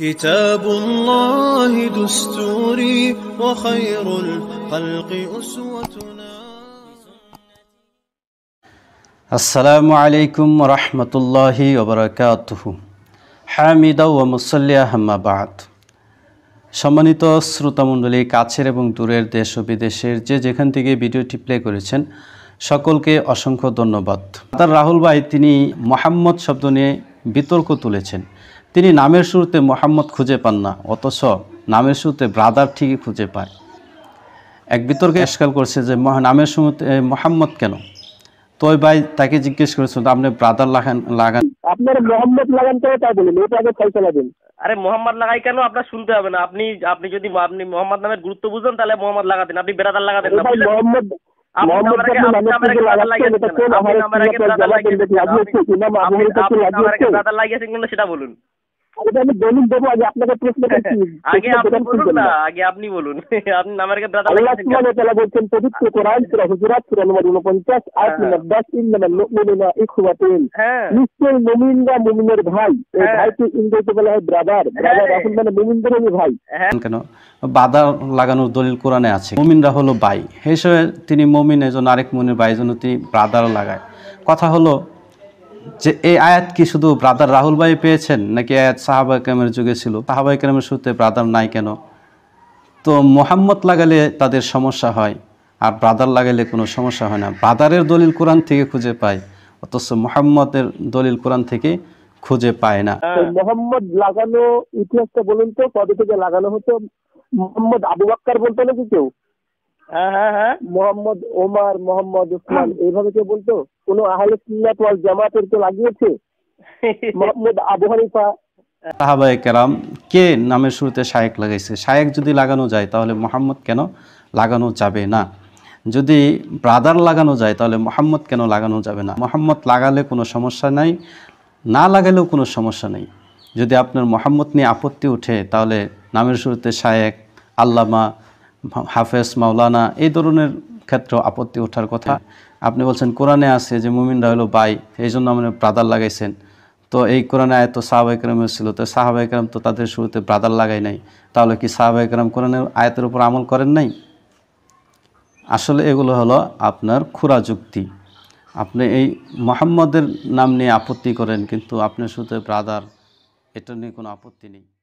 كتاب الله دستوري وخير الخلق أسوتنا السلام عليكم ورحمة الله وبركاته حامد ও أهم بعد বাদ সম্মানিত শ্রোতামণ্ডলী কাছের এবং দূরের দেশ ও বিদেশের যে যেখান থেকে ভিডিওটি প্লে করেছেন সকলকে অসংখ্য ধন্যবাদ তার রাহুল ভাই তিনি মোহাম্মদ শব্দ নিয়ে বিতর্ক তুলেছেন তিনি নামের শুরুতে মোহাম্মদ খুঁজে পান না অথচ নামের শুরুতে ব্রাদার ঠিকই খুঁজে পায় এক বিতর্কে আজকাল করছে যে নামের শুরুতে মোহাম্মদ কেন তোই ভাই তাকে জিজ্ঞেস করেছিল আপনি ব্রাদার লাগান লাগান আপনার মোহাম্মদ লাগান তো তাই বলেন এটা আগে ফয়সালা দিন আরে মোহাম্মদ লাগাই কেন আপনার শুনতে হবে না আপনি আপনি যদি আপনি মোহাম্মদ নামের গুরুত্ব বুঝেন তাহলে মোহাম্মদ লাগাতেন আপনি ব্রাদার লাগাতেন না মোহাম্মদ সেটা বলুন আচ্ছা, আমি দলিল দেবো আগে আপনাকে হ্যাঁ, হ্যাঁ। প্রশ্ন আগে আপনি বলুন না আগে আপনি বলুন আপনি আমার কাছে দাদা আল্লাহ সুবহানাহু ওয়া তাআলা পবিত্র আচ্ছা, কোরআন আচ্ছা। সূরা হুজুরাত সূরা নম্বর 49 আয়াত হ্যাঁ, নম্বর 10 ইন্নামাল মুমিনুনা ইখওয়াতুন নিশ্চয় মুমিনরা মুমিনের ভাই এই ভাইকে ইংরেজিতে বলা হয় ব্রাদার ব্রাদার মানে ভাই কেন বাধা লাগানোর দলিল কোরআনে আছে মুমিনরা হলো ভাই হিসেবে তিনি মুমিন এজন আরেক মুমিনের ভাই জন্য তিনি ব্রাদার লাগায় কথা হলো যে এই আয়াত কি শুধু ব্রাদার রাহুল ভাই পেয়েছেন নাকি আয়াত সাহাবা কেরামের যুগে ছিল সাহাবা কেরামের সূত্রে ব্রাদার নাই কেন তো মোহাম্মদ লাগালে তাদের সমস্যা হয় আর ব্রাদার লাগালে কোনো সমস্যা হয় না ব্রাদারের দলিল কোরআন থেকে খুঁজে পায় অথচ মোহাম্মদের দলিল কোরআন থেকে খুঁজে পায় না মোহাম্মদ লাগানো ইতিহাসটা বলুন তো কবে থেকে লাগানো হতো মোহাম্মদ আবু বাক্কার বলতো নাকি কেউ হ্যাঁ, হ্যাঁ, হ্যাঁ। মোহাম্মদ ওমার মোহাম্মদ উসমান এইভাবে কেউ বলতো কোন আহলে জামাতের কেউ লাগিয়েছে মোহাম্মদ আবু হানিফা সাহাবায়ে কেরাম কে নামের শুরুতে শায়েক লাগাইছে শায়েক যদি লাগানো যায় তাহলে মোহাম্মদ কেন লাগানো যাবে না যদি ব্রাদার লাগানো যায় তাহলে মোহাম্মদ কেন লাগানো যাবে না মোহাম্মদ লাগালে কোনো সমস্যা নাই না লাগালেও কোনো সমস্যা নেই যদি আপনার মোহাম্মদ নিয়ে আপত্তি ওঠে তাহলে নামের শুরুতে শায়েক আল্লামা হাফেজ মাওলানা এই ধরনের ক্ষেত্রে আপত্তি ওঠার কথা আপনি বলছেন কোরআনে আছে যে মুমিনরা হলো বাই এই জন্য আমাদের ব্রাদার লাগাইছেন তো এই কোরআনে আয়ত সাহাবাইকরামের ছিল তো সাহাবাইকরাম তো তাদের শুরুতে ব্রাদার লাগাই নাই তাহলে কি সাহাবাইকরাম কোরআনের আয়তের উপর আমল করেন নাই আসলে এগুলো হলো আপনার খুরা যুক্তি আপনি এই মোহাম্মদের নাম নিয়ে আপত্তি করেন কিন্তু আপনার শুধু ব্রাদার এটা নিয়ে কোনো আপত্তি নেই